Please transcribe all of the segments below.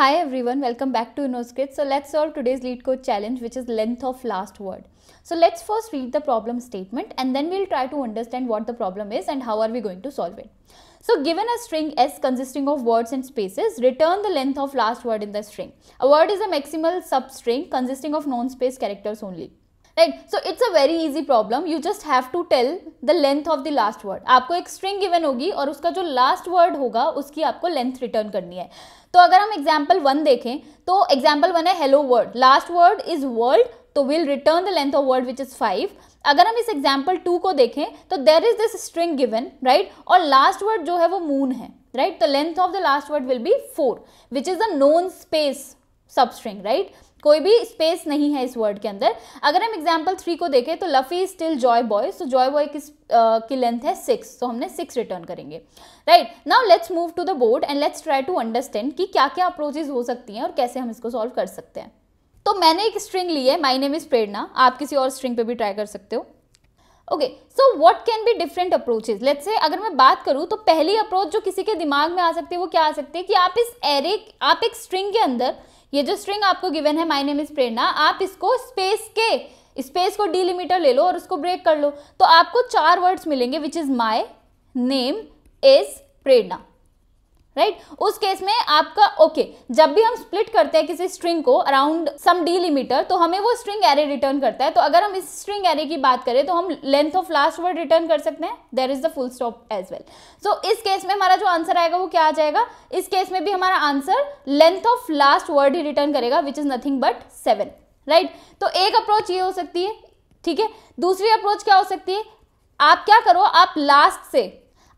Hi everyone, welcome back to InnoScript. So let's solve today's lead code challenge which is length of last word. So let's first read the problem statement and then we'll try to understand what the problem is and how are we going to solve it. So given a string S consisting of words and spaces, return the length of last word in the string. A word is a maximal substring consisting of non-space characters only. Right so it's a very easy problem you just have to tell the length of the last word आपको एक string given होगी और उसका जो last word होगा उसकी आपको length return करनी है तो अगर हम एग्जाम्पल वन देखें तो एग्जाम्पल वन है hello word last word is world तो will return the length of word which is five अगर हम इस एग्जाम्पल टू को देखें तो there is this string given right और लास्ट वर्ड जो है वो मून है right the length of the last word will be four which is a non space substring right कोई भी स्पेस नहीं है इस वर्ड के अंदर अगर हम एग्जाम्पल थ्री को देखें तो Luffy is still joy boy so joy boy किस की लेंथ है सिक्स तो हमने सिक्स रिटर्न करेंगे right now let's move to the board and let's try to understand कि क्या क्या अप्रोचेज हो सकती हैं और कैसे हम इसको सॉल्व कर सकते हैं तो मैंने एक स्ट्रिंग ली है माई नेम इज़ प्रेरणा आप किसी और स्ट्रिंग पर भी ट्राई कर सकते हो okay so what can be different approaches let's say अगर मैं बात करूँ तो पहली अप्रोच जो किसी के दिमाग में आ सकती है वो क्या आ सकती है कि आप इस एरे आप एक स्ट्रिंग के अंदर ये जो स्ट्रिंग आपको गिवन है माई नेम इज प्रेरणा आप इसको स्पेस के स्पेस को डीलिमिटर ले लो और उसको ब्रेक कर लो तो आपको चार वर्ड्स मिलेंगे which is my name is Prerna right उस केस में आपका ओके okay, जब भी हम स्प्लिट करते हैं किसी स्ट्रिंग को अराउंड सम डीलिमिटर तो हमें वो स्ट्रिंग एरे रिटर्न करता है तो अगर हम इस स्ट्रिंग एरे की बात करें तो हम length of last word return कर सकते हैं there is the full stop as well so इस केस में हमारा जो आंसर आएगा वो क्या आ जाएगा इस केस में भी हमारा answer length of last word ही रिटर्न करेगा which is nothing but seven right तो एक अप्रोच ये हो सकती है ठीक है दूसरी अप्रोच क्या हो सकती है आप क्या करो आप लास्ट से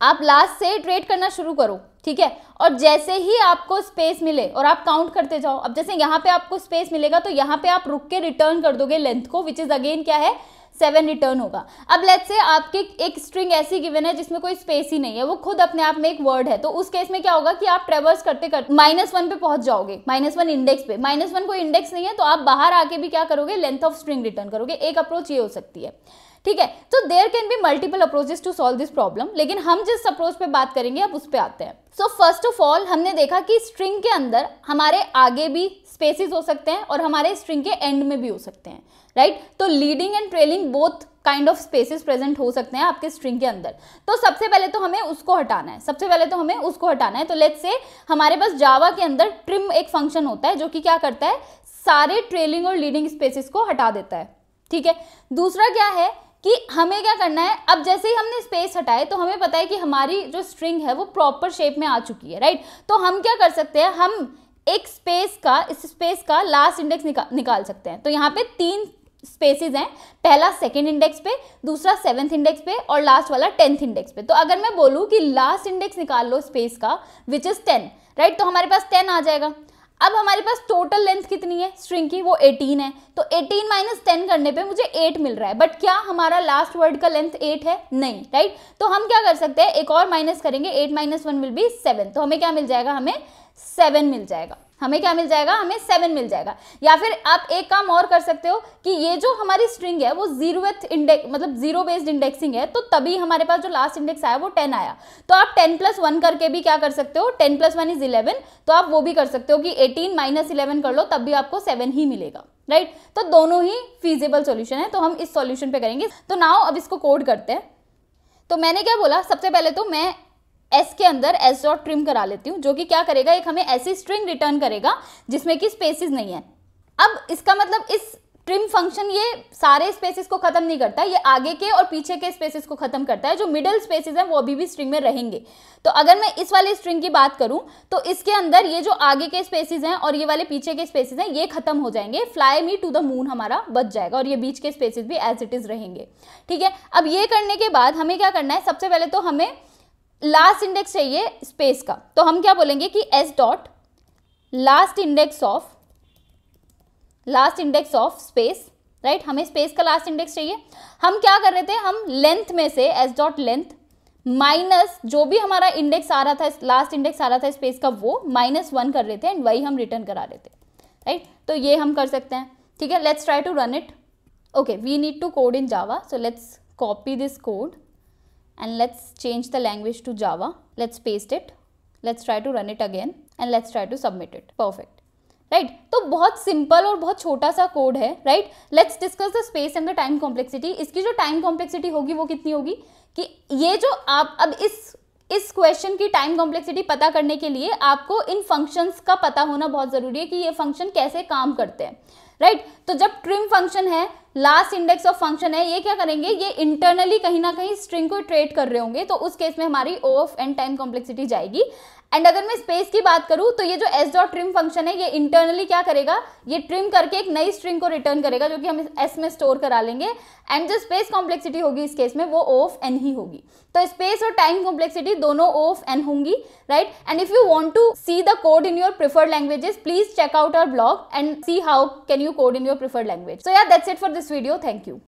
आप लास्ट से ट्रेड करना शुरू करो ठीक है और जैसे ही आपको स्पेस मिले और आप काउंट करते जाओ अब जैसे यहां पे आपको स्पेस मिलेगा तो यहां पे आप रुक के रिटर्न कर दोगे लेंथ को विच इज अगेन क्या है सेवन रिटर्न होगा अब लेट से आपके एक स्ट्रिंग ऐसी गिवन है जिसमें कोई स्पेस ही नहीं है वो खुद अपने आप में एक वर्ड है तो उस केस में क्या होगा कि आप ट्रेवर्स करते करते माइनस वन पे पहुंच जाओगे माइनस वन इंडेक्स पे माइनस वन कोई इंडेक्स नहीं है तो आप बाहर आके भी क्या करोगे लेंथ ऑफ स्ट्रिंग रिटर्न करोगे एक अप्रोच ये हो सकती है ठीक है तो there can be multiple approaches to solve this problem लेकिन हम जिस अप्रोच पे बात करेंगे अब उस पर आते हैं सो फर्स्ट ऑफ ऑल हमने देखा कि स्ट्रिंग के अंदर हमारे आगे भी स्पेसिस हो सकते हैं और हमारे स्ट्रिंग के एंड में भी हो सकते हैं राइट right? तो leading and trailing both kind of spaces present हो सकते हैं आपके स्ट्रिंग के अंदर तो सबसे पहले तो हमें उसको हटाना है सबसे पहले तो हमें उसको हटाना है तो लेट्स से हमारे पास जावा के अंदर ट्रिम एक फंक्शन होता है जो कि क्या करता है सारे ट्रेलिंग और लीडिंग स्पेसिस को हटा देता है ठीक है दूसरा क्या है कि हमें क्या करना है अब जैसे ही हमने स्पेस हटाए तो हमें पता है कि हमारी जो स्ट्रिंग है वो प्रॉपर शेप में आ चुकी है राइट तो हम क्या कर सकते हैं हम एक स्पेस का इस स्पेस का लास्ट इंडेक्स निका, निकाल सकते हैं तो यहाँ पे तीन स्पेसेस हैं पहला सेकंड इंडेक्स पे दूसरा सेवेंथ इंडेक्स पे और लास्ट वाला टेंथ इंडेक्स पे तो अगर मैं बोलूँ कि लास्ट इंडेक्स निकाल लो स्पेस का विच इज़ टेन राइट तो हमारे पास टेन आ जाएगा अब हमारे पास टोटल लेंथ कितनी है स्ट्रिंग की वो 18 है तो 18 माइनस टेन करने पे मुझे 8 मिल रहा है बट क्या हमारा लास्ट वर्ड का लेंथ 8 है नहीं राइट तो हम क्या कर सकते हैं एक और माइनस करेंगे 8 माइनस वन विल बी 7 तो हमें क्या मिल जाएगा हमें 7 मिल जाएगा हमें क्या मिल जाएगा हमें सेवन मिल जाएगा या फिर आप एक काम और कर सकते हो कि ये जो हमारी स्ट्रिंग है वो जीरो इंडेक्स मतलब जीरो बेस्ड इंडेक्सिंग है तो तभी हमारे पास जो लास्ट इंडेक्स आया वो टेन आया तो आप टेन प्लस वन करके भी क्या कर सकते हो ten plus one is eleven तो आप वो भी कर सकते हो कि एटीन माइनस इलेवन कर लो तब भी आपको सेवन ही मिलेगा राइट right? तो दोनों ही फीजेबल सोल्यूशन है तो हम इस सोल्यूशन पे करेंगे तो नाव अब इसको कोड करते हैं तो मैंने क्या बोला सबसे पहले तो मैं एस के अंदर एस डॉट ट्रिम करा लेती हूँ जो कि क्या करेगा एक हमें ऐसी स्ट्रिंग रिटर्न करेगा जिसमें कि स्पेसिस नहीं है अब इसका मतलब इस ट्रिम फंक्शन ये सारे स्पेसिस को खत्म नहीं करता ये आगे के और पीछे के स्पेसिस को खत्म करता है जो मिडिल स्पेसिस हैं वो अभी भी स्ट्रिंग में रहेंगे तो अगर मैं इस वाले स्ट्रिंग की बात करूं तो इसके अंदर ये जो आगे के स्पेसिस हैं और ये वाले पीछे के स्पेसिस हैं ये खत्म हो जाएंगे fly me to the moon हमारा बच जाएगा और ये बीच के स्पेसिस भी एज इट इज रहेंगे ठीक है अब ये करने के बाद हमें क्या करना है सबसे पहले तो हमें लास्ट इंडेक्स चाहिए स्पेस का तो हम क्या बोलेंगे कि S dot last index of last index of space right हमें स्पेस का लास्ट इंडेक्स चाहिए हम क्या कर रहे थे हम लेंथ में से एस डॉट लेंथ माइनस जो भी हमारा इंडेक्स आ रहा था लास्ट इंडेक्स आ रहा था स्पेस का वो माइनस वन कर रहे थे एंड वही हम रिटर्न करा रहे थे राइट right? तो ये हम कर सकते हैं ठीक है let's try to run it okay we need to code in Java so let's copy this code and let's change the language to Java. Let's paste it. Let's try to run it again and let's try to submit it. Perfect. Right right? तो बहुत simple और बहुत छोटा सा code है right let's discuss the space and the time complexity इसकी जो time complexity होगी वो कितनी होगी कि ये जो आप अब इस इस क्वेश्चन की टाइम कॉम्प्लेक्सिटी पता करने के लिए आपको इन फंक्शंस का पता होना बहुत ज़रूरी है कि ये फंक्शन कैसे काम करते हैं राइट तो जब ट्रिम फंक्शन है लास्ट इंडेक्स ऑफ फंक्शन है ये क्या करेंगे ये इंटरनली कहीं ना कहीं स्ट्रिंग को ट्रेड कर रहे होंगे तो उस केस में हमारी O of n time complexity जाएगी एंड अगर मैं स्पेस की बात करूँ तो ये जो एस डॉट ट्रिम फंक्शन है ये इंटरनली क्या करेगा ये ट्रिम करके एक नई स्ट्रिंग को रिटर्न करेगा जो कि हम एस में स्टोर करा लेंगे एंड जो स्पेस कॉम्प्लेक्सिटी होगी इस केस में वो ओ ऑफ एन ही होगी तो स्पेस और टाइम कॉम्प्लेक्सिटी दोनों ओ ऑफ एन होंगी right and if you want to see the code in your preferred languages please check out our blog and see how can you code in your preferred language so yeah that's it for this video thank you